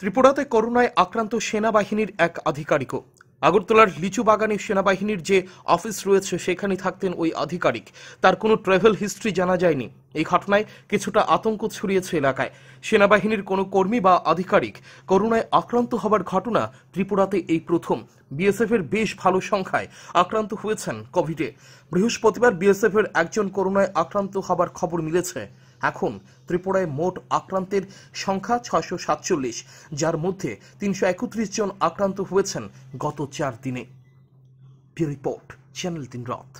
ত্রিপুরাতে করোনায় আক্রান্ত সেনাবাহিনীর এক আধিকারিকও আগরতলার লিচু বাগানে সেনাবাহিনীর যে অফিস রয়েছে সেখানে থাকতেন ওই আধিকারিক তার কোনো ট্রাভেল হিস্ট্রি জানা যায়নি এই ঘটনায় কিছুটা আতঙ্ক ছড়িয়েছে এলাকায় সেনাবাহিনীর কোনো কর্মী বা আধিকারিক করোনায় আক্রান্ত হবার ঘটনা ত্রিপুরাতে এই প্রথম বিএসএফ এর বেশ ভালো সংখ্যায় আক্রান্ত হয়েছেন কোভিডে বৃহস্পতিবার বিএসএফ এর একজন করোনায় আক্রান্ত হবার খবর মিলেছে এখন ত্রিপুরায় মোট আক্রান্তের সংখ্যা ছয়শো সাতচল্লিশ যার মধ্যে তিনশো একত্রিশ জন আক্রান্ত হয়েছেন গত চার দিনে রিপোর্ট চ্যানেল তিন রথ